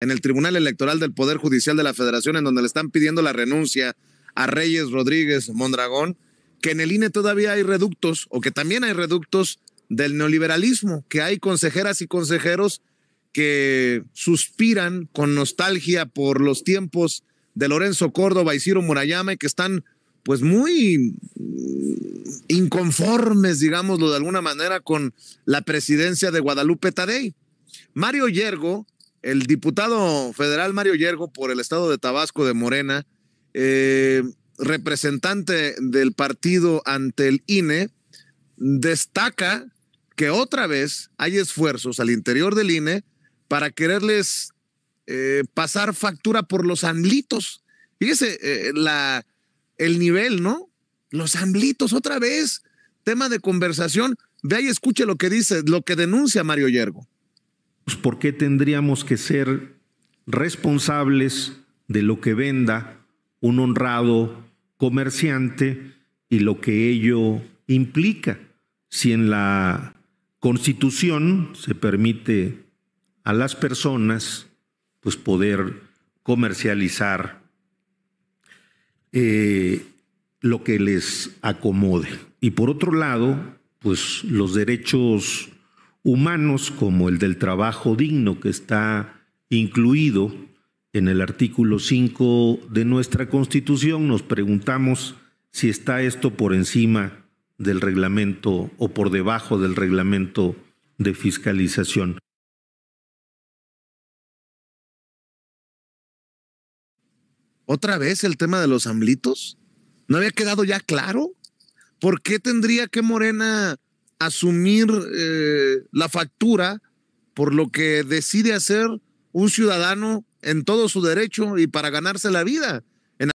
en el Tribunal Electoral del Poder Judicial de la Federación, en donde le están pidiendo la renuncia a Reyes Rodríguez Mondragón, que en el INE todavía hay reductos o que también hay reductos del neoliberalismo, que hay consejeras y consejeros que suspiran con nostalgia por los tiempos de Lorenzo Córdoba y Ciro Murayama y que están pues muy inconformes, digámoslo de alguna manera, con la presidencia de Guadalupe Tadei. Mario Yergo el diputado federal Mario Yergo por el estado de Tabasco de Morena, eh, representante del partido ante el INE, destaca que otra vez hay esfuerzos al interior del INE para quererles eh, pasar factura por los amlitos. Fíjese eh, la, el nivel, ¿no? Los amlitos, otra vez, tema de conversación. Ve ahí, escuche lo que dice, lo que denuncia Mario Yergo. Pues, ¿por qué tendríamos que ser responsables de lo que venda un honrado comerciante y lo que ello implica? Si en la Constitución se permite a las personas pues poder comercializar eh, lo que les acomode. Y por otro lado, pues los derechos humanos como el del trabajo digno que está incluido en el artículo 5 de nuestra Constitución, nos preguntamos si está esto por encima del reglamento o por debajo del reglamento de fiscalización. ¿Otra vez el tema de los amblitos? ¿No había quedado ya claro? ¿Por qué tendría que Morena asumir eh, la factura por lo que decide hacer un ciudadano en todo su derecho y para ganarse la vida.